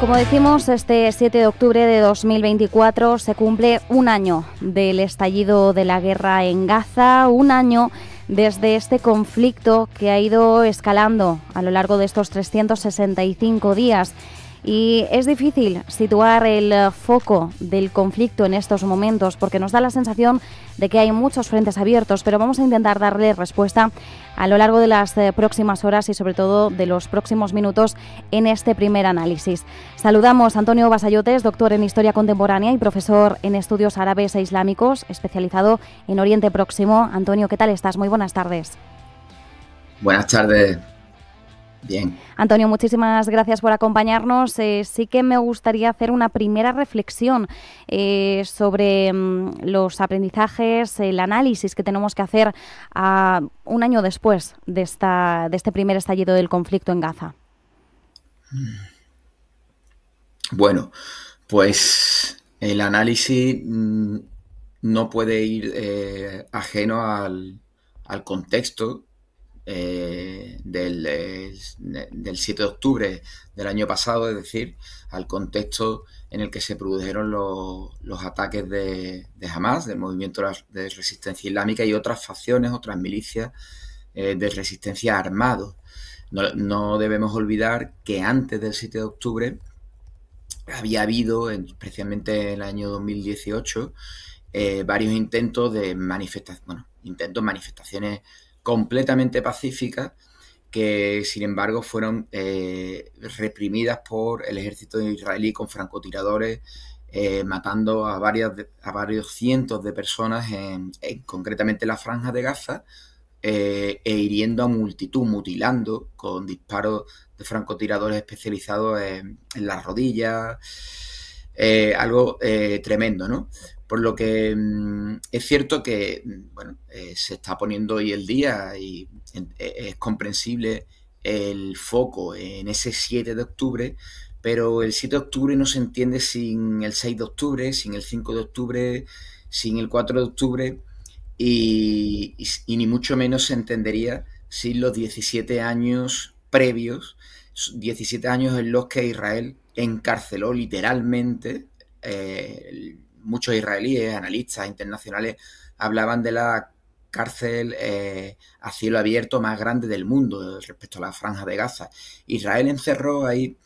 Como decimos, este 7 de octubre de 2024 se cumple un año del estallido de la guerra en Gaza, un año desde este conflicto que ha ido escalando a lo largo de estos 365 días y es difícil situar el eh, foco del conflicto en estos momentos porque nos da la sensación de que hay muchos frentes abiertos, pero vamos a intentar darle respuesta a lo largo de las eh, próximas horas y sobre todo de los próximos minutos en este primer análisis. Saludamos a Antonio Basayotes, doctor en Historia Contemporánea y profesor en Estudios Árabes e Islámicos, especializado en Oriente Próximo. Antonio, ¿qué tal estás? Muy buenas tardes. Buenas tardes, Antonio, muchísimas gracias por acompañarnos. Eh, sí que me gustaría hacer una primera reflexión eh, sobre mm, los aprendizajes, el análisis que tenemos que hacer ah, un año después de, esta, de este primer estallido del conflicto en Gaza. Bueno, pues el análisis mm, no puede ir eh, ajeno al, al contexto eh, del, 7 eh, de octubre del año pasado, es decir, al contexto en el que se produjeron los, ataques de, Hamas, del movimiento de resistencia islámica y otras facciones, otras milicias eh, de resistencia armado. No, debemos olvidar que antes del 7 de octubre había habido, especialmente en el año 2018, varios intentos de intentos, manifestaciones completamente pacíficas que sin embargo fueron eh, reprimidas por el ejército israelí con francotiradores eh, matando a, varias, a varios cientos de personas, en, en concretamente la franja de Gaza, eh, e hiriendo a multitud, mutilando con disparos de francotiradores especializados en, en las rodillas, algo tremendo, ¿no? Por lo que mm, es cierto que mm, bueno, eh, se está poniendo hoy el día y e, es comprensible el foco en ese 7 de octubre, pero el 7 de octubre no se entiende sin el 6 de octubre, sin el 5 de octubre, sin el 4 de octubre y, ni mucho menos se entendería sin los 17 años previos, 17 años en los que Israel encarceló literalmente eh, muchos israelíes, analistas internacionales, hablaban de la cárcel eh, a cielo abierto más grande del mundo respecto a la franja de Gaza. Israel encerró ahí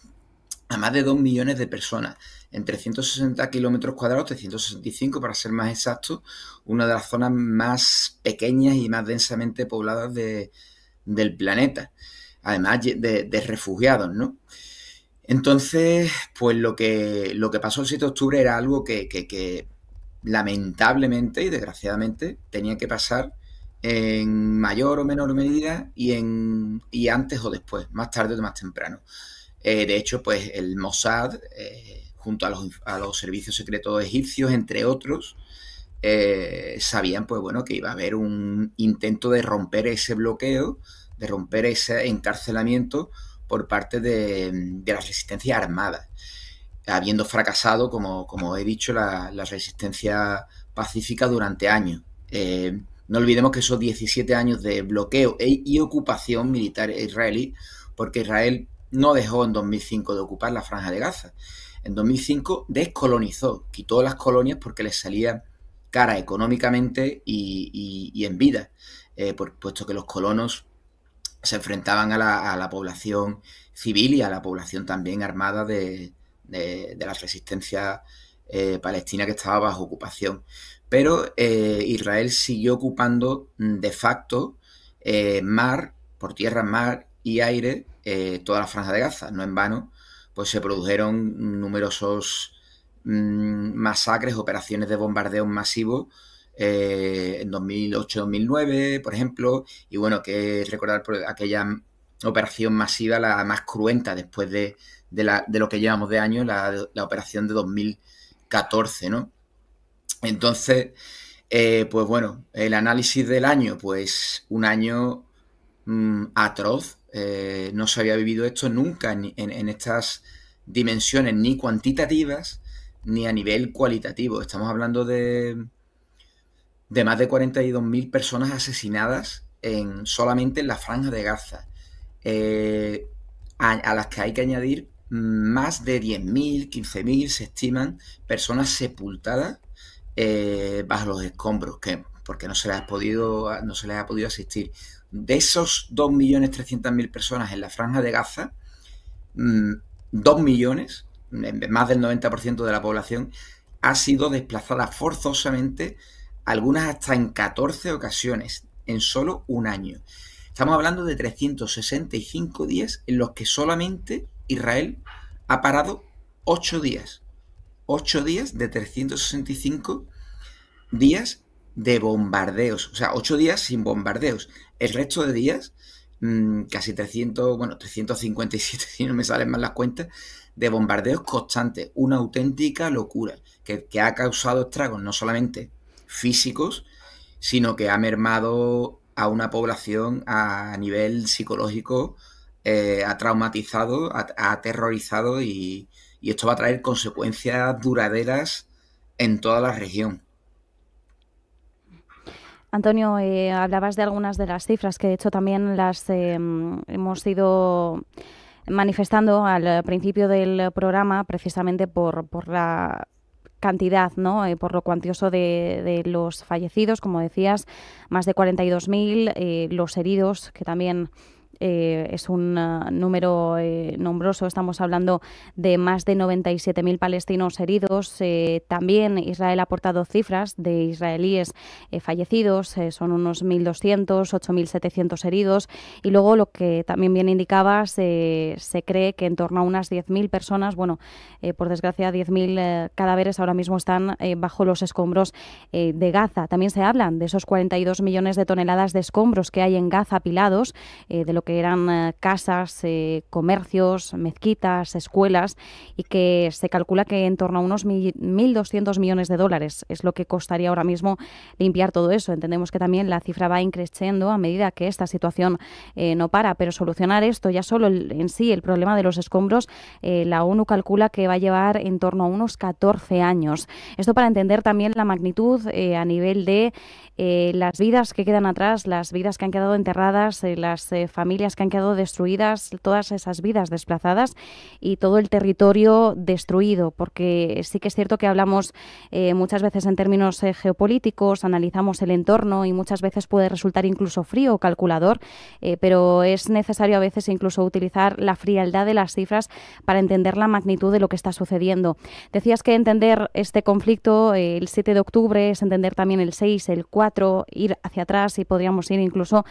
a más de 2 millones de personas, en 360 kilómetros cuadrados, 365 para ser más exactos, una de las zonas más pequeñas y más densamente pobladas del planeta, además de, de refugiados, ¿no? Entonces, pues lo que, lo que pasó el 7 de octubre era algo que, lamentablemente y desgraciadamente tenía que pasar en mayor o menor medida y, en, y antes o después, más tarde o más temprano. Eh, de hecho, pues el Mossad, eh, junto a los, a los, servicios secretos egipcios, entre otros, eh, sabían pues bueno que iba a haber un intento de romper ese bloqueo, de romper ese encarcelamiento por parte de, mm, las resistencias armadas, habiendo fracasado, como, he dicho, la, resistencia pacífica durante años. Eh, no olvidemos que esos 17 años de bloqueo e, y ocupación militar israelí, porque Israel no dejó en 2005 de ocupar la franja de Gaza. En 2005 descolonizó, quitó las colonias porque les salía cara económicamente y, en vida, eh, puesto que los colonos se enfrentaban a la, población civil y a la población también armada de, la resistencia eh, palestina que estaba bajo ocupación. Pero eh, Israel siguió ocupando mm, de facto eh, mar, por tierra, mar y aire, toda la franja de Gaza. No en vano, pues se produjeron numerosos mm, masacres, operaciones de bombardeo masivos eh, en 2008-2009, por ejemplo, y bueno, que recordar aquella operación masiva, la más cruenta después de, lo que llevamos de año, la, operación de 2014, ¿no? Entonces, eh, pues bueno, el análisis del año, pues un año mm, atroz, eh, no se había vivido esto nunca en, estas dimensiones, ni cuantitativas, ni a nivel cualitativo. Estamos hablando de de más de 42.000 personas asesinadas en, solamente en la franja de Gaza, eh, a, las que hay que añadir más de 10.000, 15.000, se estiman, personas sepultadas eh, bajo los escombros, que, porque no se, les ha podido, no se les ha podido asistir. De esos 2.300.000 personas en la franja de Gaza, 2 mm, millones, más del 90% de la población, ha sido desplazada forzosamente algunas hasta en 14 ocasiones, en solo un año. Estamos hablando de 365 días en los que solamente Israel ha parado 8 días. 8 días de 365 días de bombardeos. O sea, 8 días sin bombardeos. El resto de días, mm, casi 300, bueno, 357, si no me salen mal las cuentas, de bombardeos constantes. Una auténtica locura que, que ha causado estragos no solamente físicos, sino que ha mermado a una población a nivel psicológico, eh, ha traumatizado, ha, aterrorizado y, esto va a traer consecuencias duraderas en toda la región. Antonio, eh, hablabas de algunas de las cifras que de hecho también las eh, hemos ido manifestando al principio del programa precisamente por, por la cantidad, ¿no? Eh, por lo cuantioso de, los fallecidos, como decías, más de 42.000, eh, los heridos, que también eh, es un ah, número eh, nombroso, estamos hablando de más de 97.000 palestinos heridos. Eh, también Israel ha aportado cifras de israelíes fallecidos, son unos 1.200, 8.700 heridos. Y luego lo que también bien indicaba se cree que en torno a unas 10.000 personas, bueno, por desgracia 10.000 cadáveres ahora mismo están bajo los escombros de Gaza. También se hablan de esos 42 millones de toneladas de escombros que hay en Gaza apilados, de lo que eran eh, casas, eh, comercios, mezquitas, escuelas, y que se calcula que en torno a unos 1.200 millones de dólares es lo que costaría ahora mismo limpiar todo eso. Entendemos que también la cifra va increciendo a medida que esta situación eh, no para, pero solucionar esto ya solo en sí, el problema de los escombros, la ONU calcula que va a llevar en torno a unos 14 años. Esto para entender también la magnitud a nivel de las vidas que quedan atrás, las vidas que han quedado enterradas, las familias que han quedado destruidas, todas esas vidas desplazadas y todo el territorio destruido, porque sí que es cierto que hablamos eh, muchas veces en términos eh, geopolíticos, analizamos el entorno y muchas veces puede resultar incluso frío o calculador, eh, pero es necesario a veces incluso utilizar la frialdad de las cifras para entender la magnitud de lo que está sucediendo. Decías que entender este conflicto el 7 de octubre es entender también el 6, el 4, ir hacia atrás y podríamos ir incluso,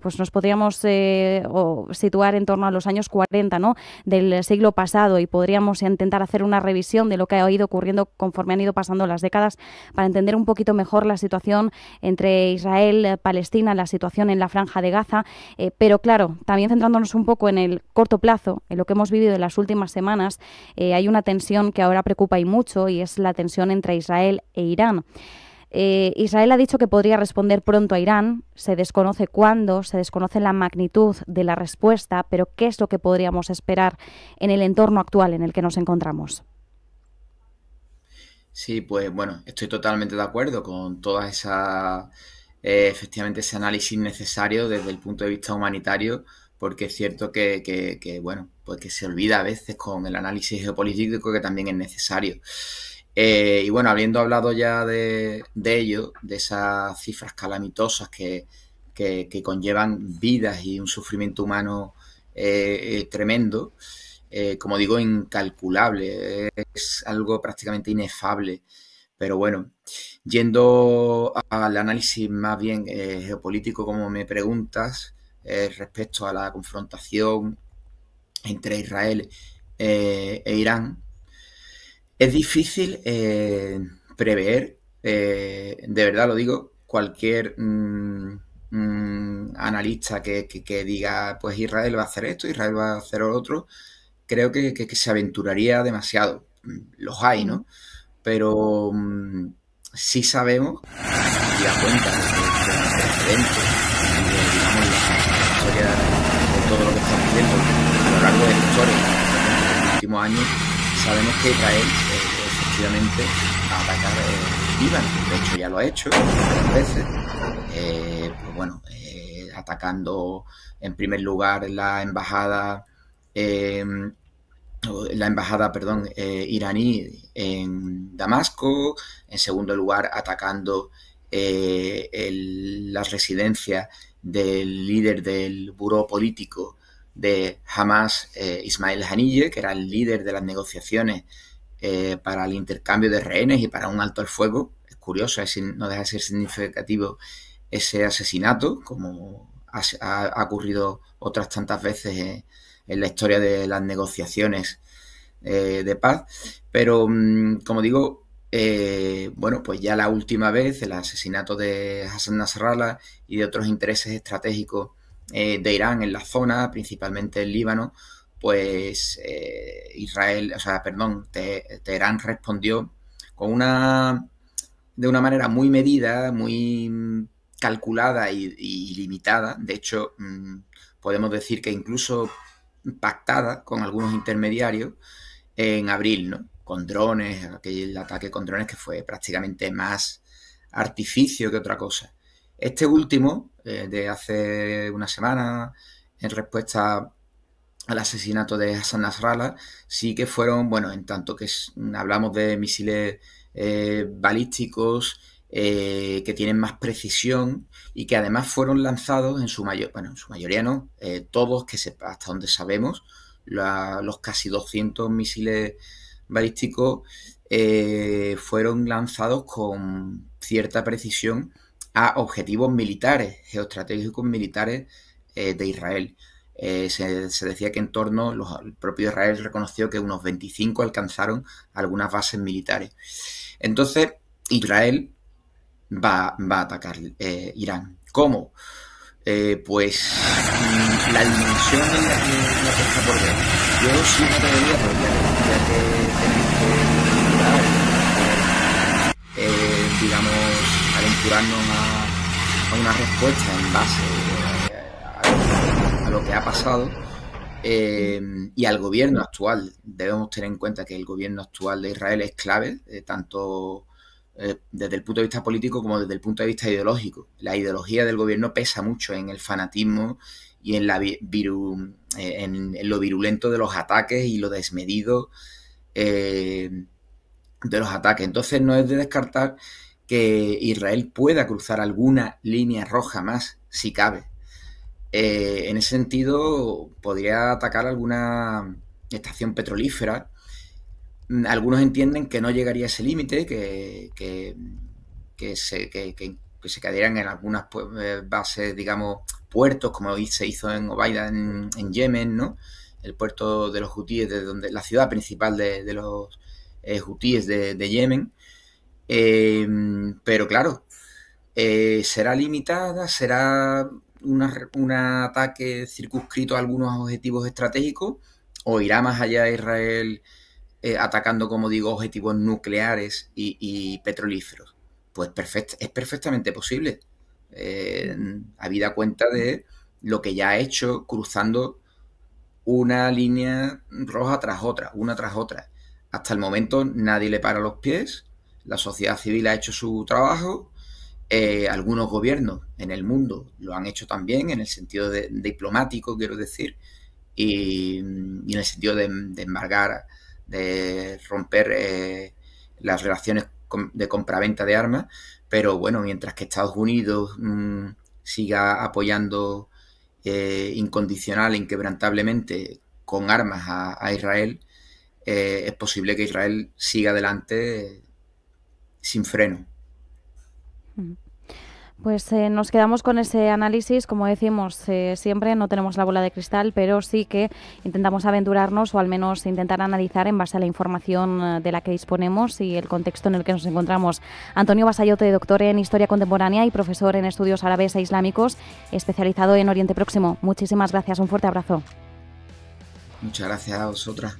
pues nos podríamos o situar en torno a los años 40 ¿no? del siglo pasado y podríamos intentar hacer una revisión de lo que ha ido ocurriendo conforme han ido pasando las décadas para entender un poquito mejor la situación entre Israel, eh, Palestina, la situación en la franja de Gaza, eh, pero claro, también centrándonos un poco en el corto plazo, en lo que hemos vivido en las últimas semanas, eh, hay una tensión que ahora preocupa y mucho y es la tensión entre Israel e Irán. Eh, Israel ha dicho que podría responder pronto a Irán. Se desconoce cuándo, se desconoce la magnitud de la respuesta, pero ¿qué es lo que podríamos esperar en el entorno actual en el que nos encontramos? Sí, pues bueno, estoy totalmente de acuerdo con toda esa... Eh, efectivamente, ese análisis necesario desde el punto de vista humanitario, porque es cierto que, que bueno, pues que se olvida a veces con el análisis geopolítico que también es necesario. Eh, y bueno, habiendo hablado ya de, ello, de esas cifras calamitosas que, conllevan vidas y un sufrimiento humano eh, eh, tremendo, como digo, incalculable, es algo prácticamente inefable. Pero bueno, yendo al análisis más bien geopolítico, como me preguntas, respecto a la confrontación entre Israel e Irán, es difícil eh, prever, eh, de verdad lo digo, cualquier mm, mm, analista que, que, que, diga, pues Israel va a hacer esto, Israel va a hacer lo otro, creo que, que, se aventuraría demasiado. Mm, los hay, ¿no? Pero sí sabemos, y a cuenta de los precedentes, de, la historia de todo lo que está viendo a lo largo de la historia, en los últimos años, sabemos que Israel eh, efectivamente va a atacar eh, de hecho ya lo ha hecho varias veces, eh, pues bueno, atacando en primer lugar la embajada, em, la embajada, perdón, iraní en Damasco, en segundo lugar atacando el, la residencia del líder del buró político de Hamas eh, Ismael Ismail que era el líder de las negociaciones eh, para el intercambio de rehenes y para un alto al fuego. Es curioso, no deja de ser significativo ese asesinato, como ha, ocurrido otras tantas veces eh, en la historia de las negociaciones de paz. Pero, mm, como digo, bueno, pues ya la última vez, el asesinato de Hassan Nasrallah y de otros intereses estratégicos eh, de Irán en la zona, principalmente el Líbano, pues eh, Israel, o sea, perdón, Teherán respondió con una de una manera muy medida, muy mm, calculada y, limitada. De hecho, mm, podemos decir que incluso pactada con algunos intermediarios en abril, ¿no? Con drones, aquel ataque con drones que fue prácticamente más artificio que otra cosa. Este último, eh, de hace una semana, en respuesta al asesinato de Hassan Nasrallah, sí que fueron, bueno, en tanto que hablamos de misiles eh, balísticos eh, que tienen más precisión y que además fueron lanzados en su mayor, bueno, en su mayoría no, todos que hasta donde sabemos, los casi 200 misiles balísticos fueron lanzados con cierta precisión a objetivos militares, geoestratégicos militares eh, de Israel. Eh, se, decía que en torno, los, el propio Israel reconoció que unos 25 alcanzaron algunas bases militares. Entonces, Israel va, a atacar eh, Irán. ¿Cómo? pues mm, la dimensión de la Yo que digamos, a, una respuesta en base eh, a, lo que ha pasado eh, y al gobierno actual. Debemos tener en cuenta que el gobierno actual de Israel es clave, eh, tanto desde el punto de vista político como desde el punto de vista ideológico. La ideología del gobierno pesa mucho en el fanatismo y en, la viru, en lo virulento de los ataques y lo desmedido de los ataques. Entonces no es de descartar que Israel pueda cruzar alguna línea roja más, si cabe. Eh, en ese sentido, podría atacar alguna estación petrolífera. Mm, algunos entienden que no llegaría a ese límite, que, se, que, en algunas eh, bases, digamos, puertos, como se hizo en Obaida, en, Yemen, ¿no? El puerto de los hutíes, de donde, la ciudad principal de, los eh, hutíes de Yemen. Em, pero claro, eh, será limitada, será un ataque circunscrito a algunos objetivos estratégicos o irá más allá de Israel eh, atacando, como digo, objetivos nucleares y, petrolíferos. Pues es perfectamente posible, eh, habida cuenta de lo que ya ha hecho cruzando una línea roja tras otra, una tras otra. Hasta el momento nadie le para los pies, la sociedad civil ha hecho su trabajo, eh, algunos gobiernos en el mundo lo han hecho también, en el sentido de, diplomático, quiero decir, y, en el sentido de, embargar, de romper eh, las relaciones de compraventa de armas, pero bueno, mientras que Estados Unidos mm, siga apoyando eh, incondicional e inquebrantablemente con armas a, Israel, es posible que Israel siga adelante sin freno. Mm. Pues eh, nos quedamos con ese análisis. Como decimos eh, siempre, no tenemos la bola de cristal, pero sí que intentamos aventurarnos o al menos intentar analizar en base a la información eh, de la que disponemos y el contexto en el que nos encontramos. Antonio Basayote, doctor en Historia Contemporánea y profesor en Estudios Árabes e Islámicos, especializado en Oriente Próximo. Muchísimas gracias. Un fuerte abrazo. Muchas gracias a vosotras.